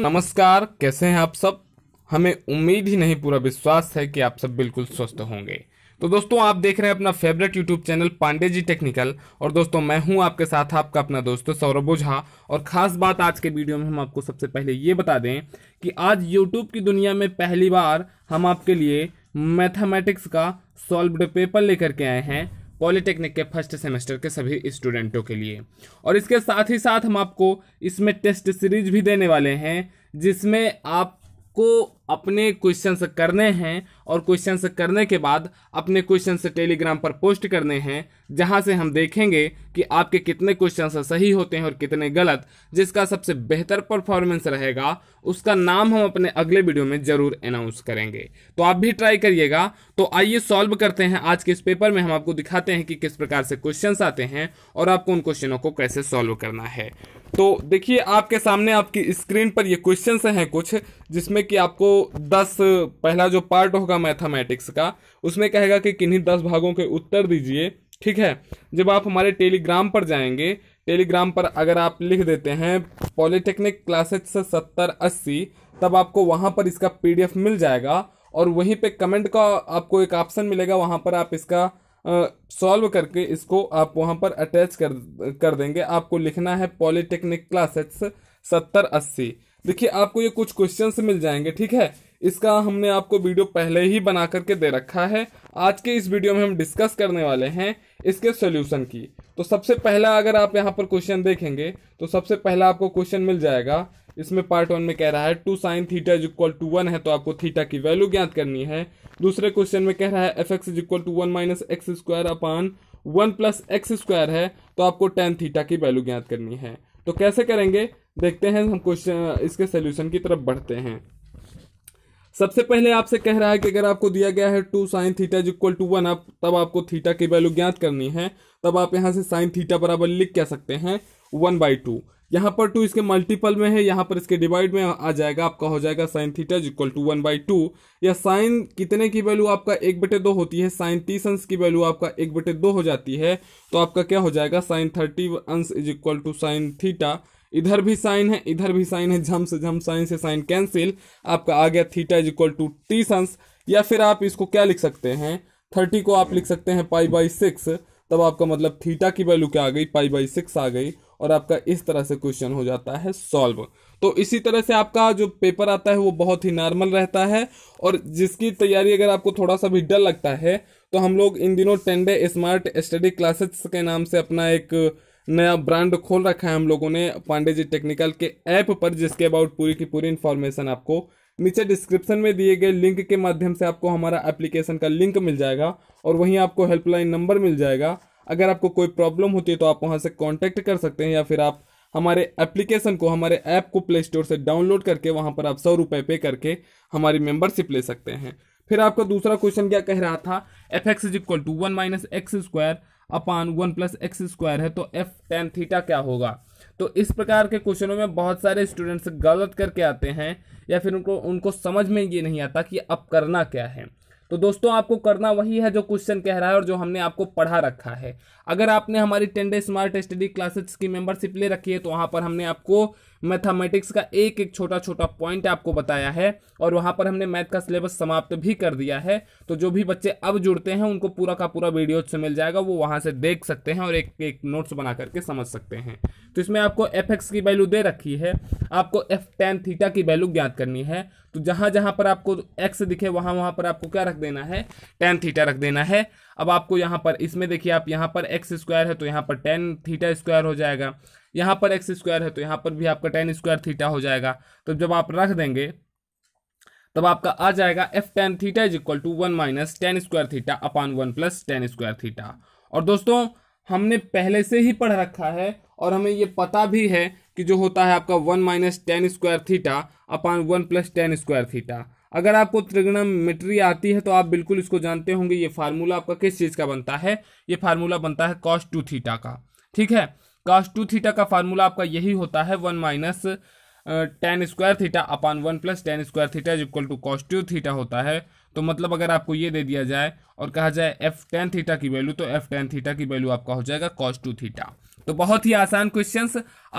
नमस्कार कैसे हैं आप सब हमें उम्मीद ही नहीं पूरा विश्वास है कि आप सब बिल्कुल स्वस्थ होंगे तो दोस्तों आप देख रहे हैं अपना favourite YouTube channel Pandey ji technical और दोस्तों मैं हूं आपके साथ आपका अपना दोस्त सौरभ ओझा और ख़ास बात आज के वीडियो में हम आपको सबसे पहले ये बता दें कि आज यूट्यूब की दुनिया में पहली बार हम आपके लिए मैथमेटिक्स का सॉल्व्ड पेपर लेकर के आए हैं पॉलिटेक्निक के फर्स्ट सेमेस्टर के सभी स्टूडेंटों के लिए और इसके साथ ही साथ हम आपको इसमें टेस्ट सीरीज भी देने वाले हैं जिसमें आपको अपने क्वेश्चंस करने हैं और क्वेश्चन करने के बाद अपने क्वेश्चन टेलीग्राम पर पोस्ट करने हैं जहां से हम देखेंगे कि आपके कितने क्वेश्चन सही होते हैं और कितने गलत जिसका सबसे बेहतर परफॉर्मेंस रहेगा उसका नाम हम अपने अगले वीडियो में जरूर अनाउंस करेंगे तो आप भी ट्राई करिएगा तो आइए सॉल्व करते हैं आज के इस पेपर में हम आपको दिखाते हैं कि किस प्रकार से क्वेश्चन आते हैं और आपको उन क्वेश्चनों को कैसे सॉल्व करना है तो देखिए आपके सामने आपकी स्क्रीन पर ये क्वेश्चन हैं कुछ जिसमें कि आपको दस पहला जो पार्ट होगा होगा मैथमेटिक्स का उसमें कहेगा कि किन्हीं दस भागों के उत्तर दीजिए ठीक है जब आप हमारे टेलीग्राम पर जाएंगे टेलीग्राम पर अगर आप लिख देते हैं पॉलिटेक्निक क्लासेस से सत्तर अस्सी तब आपको वहाँ पर इसका पीडीएफ मिल जाएगा और वहीं पे कमेंट का आपको एक ऑप्शन मिलेगा वहाँ पर आप इसका सॉल्व करके इसको आप वहां पर अटैच कर कर देंगे आपको लिखना है पॉलिटेक्निक क्लासेस सत्तर अस्सी देखिए आपको ये कुछ क्वेश्चन मिल जाएंगे ठीक है इसका हमने आपको वीडियो पहले ही बना करके दे रखा है आज के इस वीडियो में हम डिस्कस करने वाले हैं इसके सोल्यूशन की तो सबसे पहला अगर आप यहाँ पर क्वेश्चन देखेंगे तो सबसे पहला आपको क्वेश्चन मिल जाएगा इसमें पार्ट वन में कह रहा है two sine theta is equal to one है तो आपको थीटा की वैल्यू ज्ञात करनी है दूसरे क्वेश्चन में कह रहा है F X is equal to one minus X square upon one plus X square है तो आपको टेन थीटा की वैल्यू ज्ञात करनी है तो कैसे करेंगे देखते हैं हम क्वेश्चन इसके सोल्यूशन की तरफ बढ़ते हैं सबसे पहले आपसे कह रहा है कि अगर आपको दिया गया है two sine theta is equal to one आप तब आपको थीटा की वैल्यू ज्ञात करनी है तब आप यहाँ से साइन थीटा बराबर लिख क्या सकते हैं वन बाई टू यहाँ पर टू इसके मल्टीपल में है यहाँ पर इसके डिवाइड में आ जाएगा आपका हो जाएगा sine theta is equal to one by two या साइन कितने की वैल्यू आपका एक बटे दो होती है साइन तीस अंश की वैल्यू आपका एक बटे दो हो जाती है तो आपका क्या हो जाएगा साइन थर्टी अंश is equal to sine theta इधर भी साइन है इधर भी साइन है झम से झम साइन से साइन कैंसिल आपका आ गया थीटा इज इक्वल टू टी संस या फिर आप इसको क्या लिख सकते हैं थर्टी को आप लिख सकते हैं पाई बाई सिक्स तब आपका मतलब थीटा की वैल्यू क्या आ गई पाई बाई सिक्स आ गई और आपका इस तरह से क्वेश्चन हो जाता है सॉल्व तो इसी तरह से आपका जो पेपर आता है वो बहुत ही नॉर्मल रहता है और जिसकी तैयारी अगर आपको थोड़ा सा भी डर लगता है तो हम लोग इन दिनों ten day smart study classes के नाम से अपना एक नया ब्रांड खोल रखा है हम लोगों ने पांडे जी टेक्निकल के ऐप पर जिसके अबाउट पूरी की पूरी इन्फॉर्मेशन आपको नीचे डिस्क्रिप्शन में दिए गए लिंक के माध्यम से आपको हमारा एप्लीकेशन का लिंक मिल जाएगा और वहीं आपको हेल्पलाइन नंबर मिल जाएगा अगर आपको कोई प्रॉब्लम होती है तो आप वहाँ से कॉन्टैक्ट कर सकते हैं या फिर आप हमारे एप्लीकेशन को हमारे ऐप को प्ले स्टोर से डाउनलोड करके वहाँ पर आप सौ रुपये पे करके हमारी मेम्बरशिप ले सकते हैं फिर आपका दूसरा क्वेश्चन क्या कह रहा था F X is equal to one minus X square upon one plus X square है तो एफ टेन थीटा क्या होगा तो इस प्रकार के क्वेश्चनों में बहुत सारे स्टूडेंट्स गलत करके आते हैं या फिर उनको उनको समझ में ये नहीं आता कि अब करना क्या है तो दोस्तों आपको करना वही है जो क्वेश्चन कह रहा है और जो हमने आपको पढ़ा रखा है अगर आपने हमारी ten day smart study classes की मेंबरशिप ले रखी है तो वहाँ पर हमने आपको मैथमेटिक्स का एक एक छोटा छोटा पॉइंट आपको बताया है और वहाँ पर हमने मैथ का सिलेबस समाप्त भी कर दिया है तो जो भी बच्चे अब जुड़ते हैं उनको पूरा का पूरा वीडियो से मिल जाएगा वो वहाँ से देख सकते हैं और एक एक नोट्स बना करके समझ सकते हैं तो इसमें आपको एफ एक्स की वैल्यू दे रखी है आपको एफ टेन थीटा की वैल्यू ज्ञात करनी है तो जहाँ जहाँ पर आपको एक्स दिखे वहाँ वहाँ पर आपको क्या रख देना है टेन थीटा रख देना है अब आपको यहाँ पर इसमें देखिए आप यहाँ पर एक्स स्क्वायर है तो यहाँ पर टेन थीटा स्क्वायर हो जाएगा यहाँ पर एक्स स्क्वायर है तो यहाँ पर भी आपका टेन स्क्वायर थीटा हो जाएगा तो जब आप रख देंगे तब आपका आ जाएगा F tan theta is equal to one minus tan square theta upon one plus tan square theta और दोस्तों हमने पहले से ही पढ़ रखा है और हमें ये पता भी है कि जो होता है आपका one minus tan square theta upon one plus tan square theta अगर आपको त्रिगणोमेट्री आती है तो आप बिल्कुल इसको जानते होंगे ये फार्मूला आपका किस चीज़ का बनता है ये फार्मूला बनता है कॉस टू थीटा का ठीक है कास्ट टू थीटा का फार्मूला आपका यही होता है one minus tan square theta upon one plus tan square theta is equal to cos two theta होता है तो मतलब अगर आपको ये दे दिया जाए और कहा जाए एफ टेन थीटा की वैल्यू तो एफ टेन थीटा की वैल्यू आपका हो जाएगा कॉस टू थीटा तो बहुत ही आसान क्वेश्चंस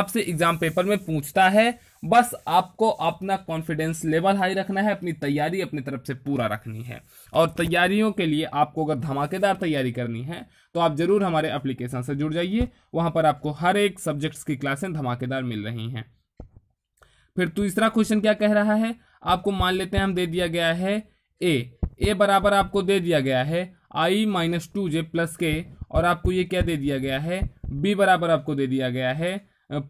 आपसे एग्जाम पेपर में पूछता है बस आपको अपना कॉन्फिडेंस लेवल हाई रखना है अपनी तैयारी अपनी तरफ से पूरा रखनी है और तैयारियों के लिए आपको अगर धमाकेदार तैयारी करनी है तो आप ज़रूर हमारे एप्लीकेशन से जुड़ जाइए वहाँ पर आपको हर एक सब्जेक्ट्स की क्लासें धमाकेदार मिल रही हैं फिर तीसरा क्वेश्चन क्या कह रहा है आपको मान लेते हैं हम दे दिया गया है ए ए बराबर आपको दे दिया गया है I minus two J plus K और आपको ये क्या दे दिया गया है बी बराबर आपको दे दिया गया है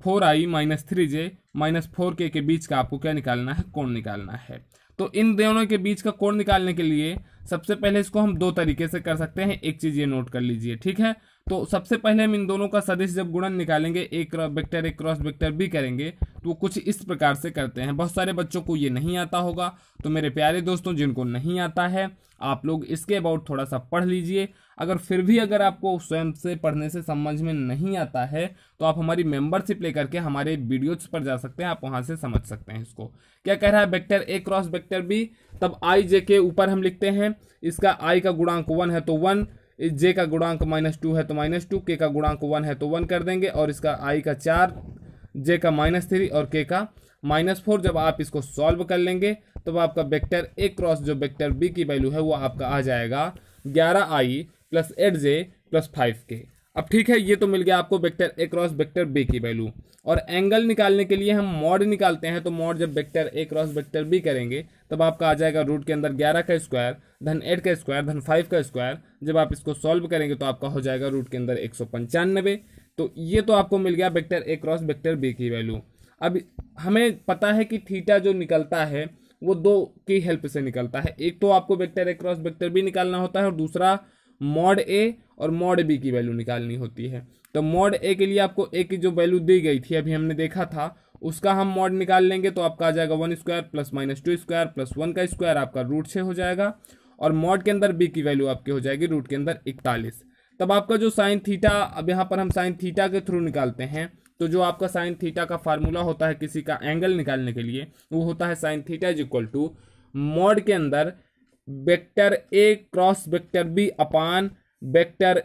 four I minus three J minus four K के बीच का आपको क्या निकालना है कोण निकालना है तो इन दोनों के बीच का कोण निकालने के लिए सबसे पहले इसको हम दो तरीके से कर सकते हैं एक चीज़ ये नोट कर लीजिए ठीक है तो सबसे पहले हम इन दोनों का सदिश जब गुणन निकालेंगे एक वेक्टर एक क्रॉस वेक्टर भी करेंगे तो कुछ इस प्रकार से करते हैं बहुत सारे बच्चों को ये नहीं आता होगा तो मेरे प्यारे दोस्तों जिनको नहीं आता है आप लोग इसके अबाउट थोड़ा सा पढ़ लीजिए अगर फिर भी अगर आपको स्वयं से पढ़ने से समझ में नहीं आता है तो आप हमारी मेंबरशिप लेकर के हमारे वीडियोज पर जा सकते हैं आप वहाँ से समझ सकते हैं इसको क्या कह रहा है vector A cross vector B तब आई जे के ऊपर हम लिखते हैं इसका आई का गुणांक वन है तो वन जे का गुणांक माइनस टू है तो माइनस टू के का गुणांक वन है तो वन कर देंगे और इसका आई का चार जे का माइनस थ्री और के का माइनस फोर जब आप इसको सॉल्व कर लेंगे तब तो आपका वेक्टर ए क्रॉस जो वेक्टर बी की वैल्यू है वो आपका आ जाएगा ग्यारह i plus eight j plus five k अब ठीक है ये तो मिल गया आपको vector A cross vector B की वैल्यू और एंगल निकालने के लिए हम मॉड निकालते हैं तो मॉड जब vector A cross vector B करेंगे तब आपका आ जाएगा रूट के अंदर ग्यारह का स्क्वायर धन एट का स्क्वायर धन फाइव का स्क्वायर जब आप इसको सॉल्व करेंगे तो आपका हो जाएगा रूट के अंदर एक सौ पंचानबे तो ये तो आपको मिल गया vector A cross vector B की वैल्यू अब हमें पता है कि थीटा जो निकलता है वो दो की हेल्प से निकलता है एक तो आपको vector A cross vector B निकालना होता है और दूसरा मॉड ए और मॉड बी की वैल्यू निकालनी होती है तो मॉड ए के लिए आपको ए की जो वैल्यू दी गई थी अभी हमने देखा था उसका हम मॉड निकाल लेंगे तो आपका आ जाएगा one square plus minus two square plus one का स्क्वायर आपका रूट छः हो जाएगा और मॉड के अंदर बी की वैल्यू आपकी हो जाएगी रूट के अंदर इकतालीस तब आपका जो साइन थीटा अब यहाँ पर हम साइन थीटा के थ्रू निकालते हैं तो जो आपका साइन थीटा का फार्मूला होता है किसी का एंगल निकालने के लिए वो होता है sine theta is equal to mod के अंदर vector A cross vector B upon vector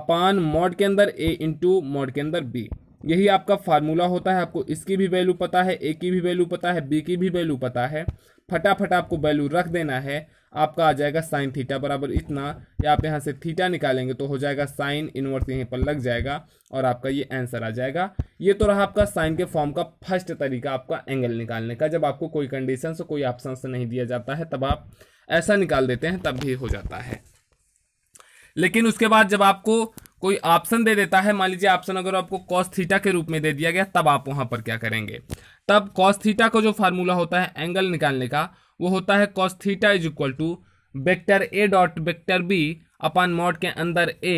upon mod के अंदर ए इंटू मोड के अंदर बी यही आपका फार्मूला होता है आपको इसकी भी वैल्यू पता है ए की भी वैल्यू पता है बी की भी वैल्यू पता है फटाफट आपको वैल्यू रख देना है आपका आ जाएगा साइन थीटा बराबर इतना या आप यहाँ से थीटा निकालेंगे तो हो जाएगा साइन इनवर्स यहीं पर लग जाएगा और आपका ये आंसर आ जाएगा ये तो रहा आपका साइन के फॉर्म का फर्स्ट तरीका आपका एंगल निकालने का जब आपको कोई कंडीशन से कोई ऑप्शन से नहीं दिया जाता है तब आप ऐसा निकाल देते हैं तब भी हो जाता है लेकिन उसके बाद जब आपको कोई ऑप्शन दे देता है मान लीजिए ऑप्शन अगर आपको कॉस थीटा के रूप में दे दिया गया तब आप वहां पर क्या करेंगे तब कॉस थीटा का जो फार्मूला होता है एंगल निकालने का वो होता है cos theta is equal to vector A dot vector B upon mod के अंदर ए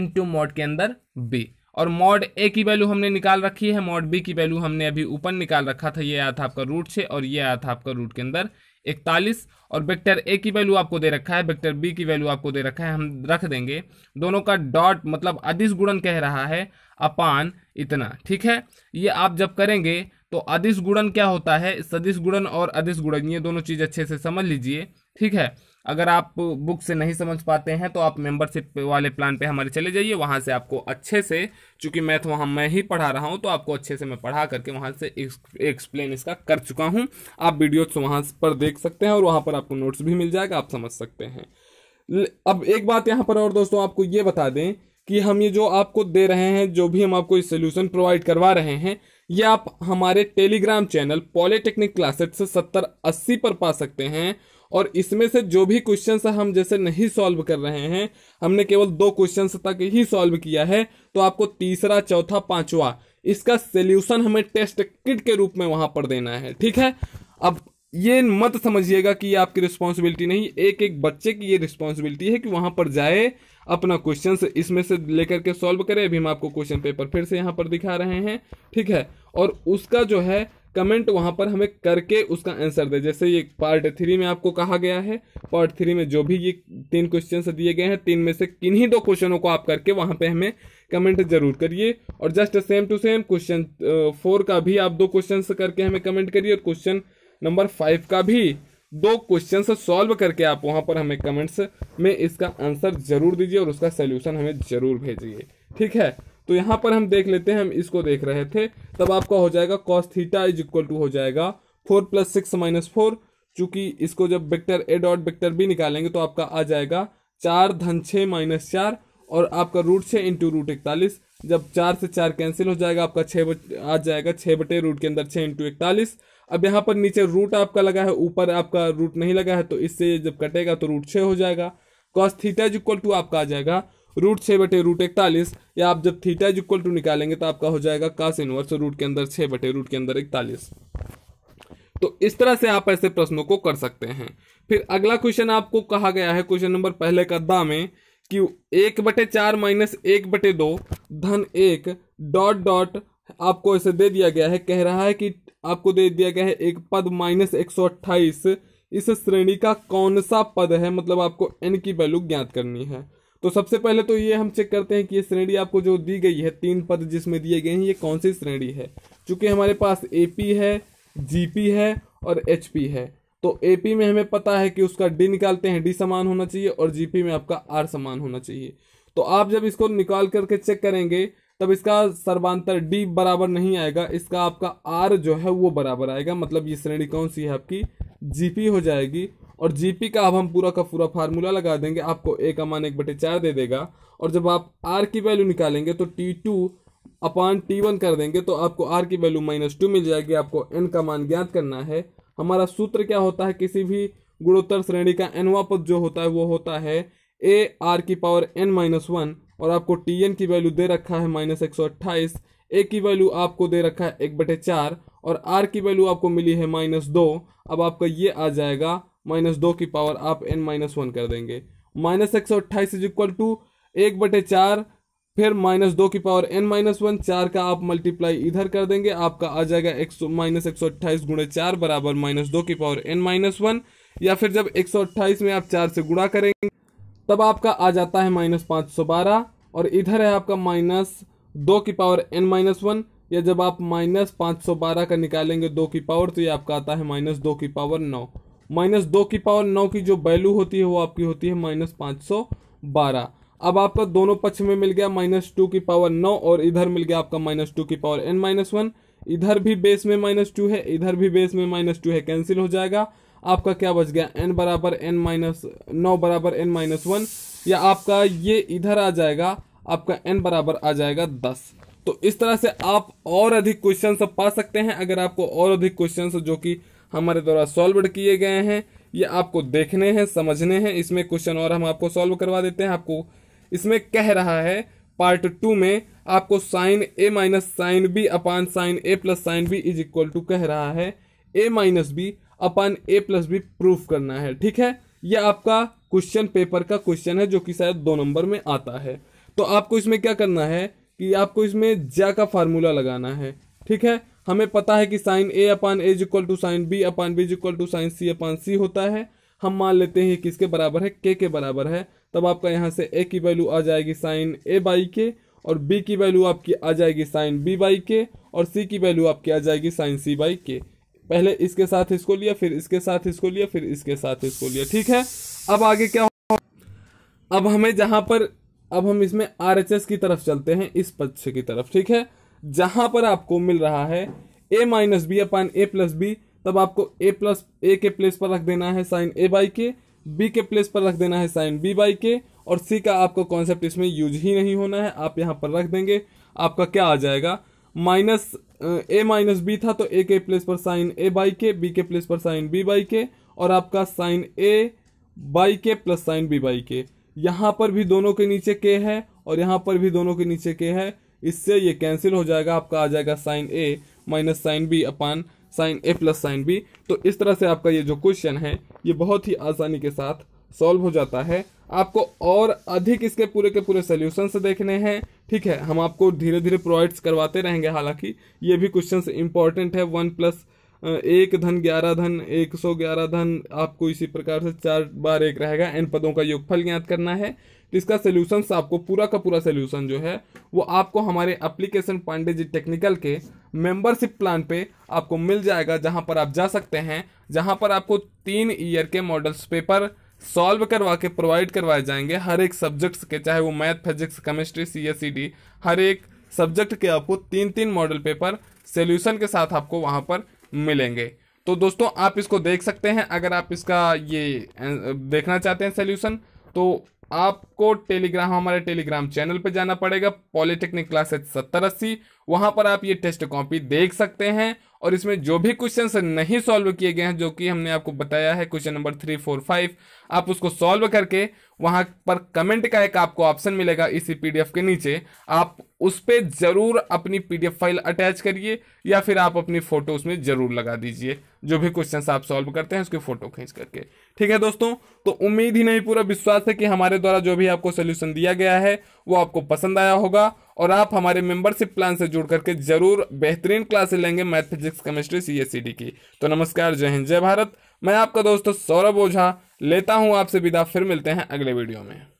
इंटू मॉड के अंदर बी और मॉड ए की वैल्यू हमने निकाल रखी है मॉड बी की वैल्यू हमने अभी ऊपर निकाल रखा था ये आया था आपका रूट से और ये आया था आपका रूट के अंदर इकतालीस और वेक्टर ए की वैल्यू आपको दे रखा है वेक्टर बी की वैल्यू आपको दे रखा है हम रख देंगे दोनों का डॉट मतलब अधिस गुणन कह रहा है अपान इतना ठीक है ये आप जब करेंगे तो अधिस गुणन क्या होता है सदिश गुणन और अधिस गुणन ये दोनों चीज़ अच्छे से समझ लीजिए ठीक है अगर आप बुक से नहीं समझ पाते हैं तो आप मेंबरशिप वाले प्लान पे हमारे चले जाइए वहाँ से आपको अच्छे से चूँकि मैथ वहाँ मैं ही पढ़ा रहा हूँ तो आपको अच्छे से मैं पढ़ा करके वहाँ से एक्सप्लेन इसका कर चुका हूँ आप वीडियो वहाँ पर देख सकते हैं और वहाँ पर आपको नोट्स भी मिल जाएगा आप समझ सकते हैं अब एक बात यहाँ पर और दोस्तों आपको ये बता दें कि हम ये जो आपको दे रहे हैं जो भी हम आपको सोल्यूशन प्रोवाइड करवा रहे हैं ये आप हमारे टेलीग्राम चैनल पॉलीटेक्निक क्लासेस से सत्तर अस्सी पर पा सकते हैं और इसमें से जो भी क्वेश्चन हम जैसे नहीं सॉल्व कर रहे हैं हमने केवल दो क्वेश्चन तक ही सॉल्व किया है तो आपको तीसरा चौथा पांचवा इसका सोल्यूशन हमें टेस्ट किट के रूप में वहां पर देना है ठीक है अब ये मत समझिएगा कि ये आपकी रिस्पॉन्सिबिलिटी नहीं एक एक बच्चे की ये रिस्पॉन्सिबिलिटी है कि वहां पर जाए अपना क्वेश्चन इसमें से लेकर के सॉल्व करे अभी हम आपको क्वेश्चन पेपर फिर से यहाँ पर दिखा रहे हैं ठीक है और उसका जो है कमेंट वहां पर हमें करके उसका आंसर दे जैसे ये पार्ट थ्री में आपको कहा गया है पार्ट थ्री में जो भी ये तीन क्वेश्चन दिए गए हैं तीन में से किन्हीं दो क्वेश्चनों को आप करके वहां पर हमें कमेंट जरूर करिए और just same to same question four का भी आप दो क्वेश्चन करके हमें कमेंट करिए और क्वेश्चन नंबर फाइव का भी दो क्वेश्चन सॉल्व करके आप वहां पर हमें कमेंट्स में इसका आंसर जरूर दीजिए और उसका सोल्यूशन हमें जरूर भेजिए ठीक है तो यहाँ पर हम देख लेते हैं हम इसको देख रहे थे तब आपका हो जाएगा cos theta is equal to हो जाएगा four plus six minus four चूंकि इसको जब vector A dot vector B निकालेंगे तो आपका आ जाएगा चार धन छ माइनस चार और आपका रूट छः इंटू रूट इकतालीस जब चार से चार कैंसिल हो जाएगा आपका छः बट आ जाएगा छः बटे रूट के अंदर छः इंटू इकतालीस अब यहाँ पर नीचे रूट आपका लगा है ऊपर आपका रूट नहीं लगा है तो इससे जब कटेगा तो रूट छः हो जाएगा cos theta is equal to आपका आ जाएगा रूट छः बटे रूट इकतालीस या आप जब थीटा इज इक्वल टू निकालेंगे तो आपका हो जाएगा कास इनवर्स रूट के अंदर छः बटे रूट के अंदर इकतालीस तो इस तरह से आप ऐसे प्रश्नों को कर सकते हैं फिर अगला क्वेश्चन आपको कहा गया है क्वेश्चन नंबर पहले दा में कि एक बटे चार माइनस एक बटे दो धन एक डॉट डॉट आपको ऐसे दे दिया गया है कह रहा है कि आपको दे दिया गया है एक पद माइनस एक सौ अट्ठाईस इस श्रेणी का कौन सा पद है मतलब आपको एन की वैल्यू ज्ञात करनी है तो सबसे पहले तो ये हम चेक करते हैं कि ये श्रेणी आपको जो दी गई है तीन पद जिसमें दिए गए हैं ये कौन सी श्रेणी है चूंकि हमारे पास एपी है जीपी है और एचपी है तो एपी में हमें पता है कि उसका डी निकालते हैं डी समान होना चाहिए और जीपी में आपका आर समान होना चाहिए तो आप जब इसको निकाल करके चेक करेंगे तब इसका सर्वांतर डी बराबर नहीं आएगा इसका आपका आर जो है वो बराबर आएगा मतलब ये श्रेणी कौन सी है आपकी जीपी हो जाएगी और जीपी का अब हम पूरा का पूरा फार्मूला लगा देंगे आपको ए का मान एक बटे चार दे देगा और जब आप आर की वैल्यू निकालेंगे तो T two upon T one कर देंगे तो आपको आर की वैल्यू माइनस टू मिल जाएगी आपको एन का मान ज्ञात करना है हमारा सूत्र क्या होता है किसी भी गुणोत्तर श्रेणी का एनवा पद जो होता है वो होता है ए आर की पावर एन माइनस वन और आपको टी एन की वैल्यू दे रखा है माइनस एक सौ अट्ठाईस ए की वैल्यू आपको दे रखा है एक बटे चार और आर की वैल्यू आपको मिली है माइनस दो अब आपका ये आ जाएगा माइनस दो की पावर आप एन माइनस वन कर देंगे माइनस एक सौ अट्ठाईस इज इक्वल टू एक बटे चार फिर माइनस दो की पावर एन माइनस वन चार का आप मल्टीप्लाई इधर कर देंगे आपका आ जाएगा एक सौ माइनस एक सौ अट्ठाईस गुणे चार बराबर माइनस दो की पावर एन माइनस वन या फिर जब एक सौ अट्ठाईस में आप चार से गुणा करेंगे तब आपका आ जाता है माइनस पाँच सौ बारह और इधर है आपका माइनस दो की पावर एन माइनस वन या जब आप माइनस पाँच सौ बारह का निकालेंगे दो की पावर तो ये आपका आता है माइनस दो की पावर नौ माइनस दो की पावर नौ की जो वैल्यू होती है वो आपकी होती है माइनस पाँच सौ बारह अब आपका दोनों पक्ष में मिल गया माइनस टू की पावर नौ और इधर मिल गया आपका माइनस टू की पावर एन माइनस वन इधर भी बेस में माइनस टू है इधर भी बेस में माइनस टू है कैंसिल हो जाएगा आपका क्या बच गया एन बराबर एन माइनस नौ बराबर एन माइनस वन या आपका ये इधर आ जाएगा आपका एन बराबर आ जाएगा दस तो इस तरह से आप और अधिक क्वेश्चन पा सकते हैं अगर आपको और अधिक क्वेश्चन जो कि हमारे द्वारा सॉल्व किए गए हैं ये आपको देखने हैं समझने हैं इसमें क्वेश्चन और हम आपको सॉल्व करवा देते हैं आपको इसमें कह रहा है पार्ट टू में आपको sine A minus sine B upon sine A plus sine B is equal to कह रहा है A minus B upon A plus B proof करना है ठीक है यह आपका क्वेश्चन पेपर का क्वेश्चन है जो कि शायद दो नंबर में आता है तो आपको इसमें क्या करना है कि आपको इसमें ज्या का फार्मूला लगाना है ठीक है हमें पता है कि sine A upon A is equal to sine B upon B is equal to sine C upon C होता है हम मान लेते हैं कि इसके बराबर है के के बराबर है तब आपका यहाँ से ए की वैल्यू आ जाएगी साइन ए बाई के और बी की वैल्यू आपकी आ जाएगी साइन बी बाई के और सी की वैल्यू आपकी आ जाएगी साइन सी बाई के पहले इसके साथ इसको लिया फिर इसके साथ इसको लिया फिर इसके साथ इसको लिया ठीक है अब आगे क्या हो अब हमें जहाँ पर अब हम इसमें आर की तरफ चलते हैं इस पक्ष की तरफ ठीक है जहां पर आपको मिल रहा है A minus B upon A plus B तब आपको ए प्लस ए के प्लेस पर रख देना है sine A by k B के प्लेस पर रख देना है साइन बी बाई के और सी का आपको कॉन्सेप्ट इसमें यूज ही नहीं होना है आप यहाँ पर रख देंगे आपका क्या आ जाएगा माइनस ए माइनस बी था तो ए के प्लेस पर sine A by k B के प्लेस पर साइन बी बाई के और आपका sine A by k plus sine B by k यहाँ पर भी दोनों के नीचे के है और यहाँ पर भी दोनों के नीचे के है इससे ये कैंसिल हो जाएगा आपका आ जाएगा sine A minus sine B upon sine A plus sine B तो इस तरह से आपका ये जो क्वेश्चन है ये बहुत ही आसानी के साथ सॉल्व हो जाता है आपको और अधिक इसके पूरे के पूरे सोल्यूशन देखने हैं ठीक है हम आपको धीरे धीरे प्रोवाइड्स करवाते रहेंगे हालांकि ये भी क्वेश्चन इंपॉर्टेंट है वन प्लस एक धन ग्यारह धन एक सौ ग्यारह धन आपको इसी प्रकार से चार बार एक रहेगा एन पदों का योगफल ज्ञात करना है इसका सोल्यूशन आपको पूरा का पूरा सोल्यूशन जो है वो आपको हमारे एप्लीकेशन पांडे जी टेक्निकल के मेंबरशिप प्लान पे आपको मिल जाएगा जहां पर आप जा सकते हैं जहां पर आपको तीन ईयर के मॉडल्स पेपर सॉल्व करवा के प्रोवाइड करवाए जाएंगे हर एक सब्जेक्ट्स के चाहे वो math physics chemistry C S C D हर एक सब्जेक्ट के आपको तीन तीन मॉडल पेपर सोल्यूशन के साथ आपको वहाँ पर मिलेंगे तो दोस्तों आप इसको देख सकते हैं अगर आप इसका ये देखना चाहते हैं सोल्यूशन तो आपको टेलीग्राम हमारे टेलीग्राम चैनल पर जाना पड़ेगा पॉलिटेक्निक क्लास एच सत्तर अस्सी वहाँ पर आप ये टेस्ट कॉपी देख सकते हैं और इसमें जो भी क्वेश्चन नहीं सॉल्व किए गए हैं जो कि हमने आपको बताया है question number three four five आप उसको सॉल्व करके वहाँ पर कमेंट का एक आपको ऑप्शन मिलेगा इसी पी के नीचे आप उस पर ज़रूर अपनी पी फाइल अटैच करिए या फिर आप अपनी फ़ोटो उसमें ज़रूर लगा दीजिए जो भी क्वेश्चन आप सॉल्व करते हैं उसकी फोटो खींच करके ठीक है दोस्तों तो उम्मीद ही नहीं पूरा विश्वास है कि हमारे द्वारा जो भी आपको सोल्यूशन दिया गया है वो आपको पसंद आया होगा और आप हमारे मेंबरशिप प्लान से जुड़ करके जरूर बेहतरीन क्लासे लेंगे math physics chemistry C S की तो नमस्कार जय हिंद जय भारत मैं आपका दोस्त सौरभ ओझा लेता हूँ आपसे विदा फिर मिलते हैं अगले वीडियो में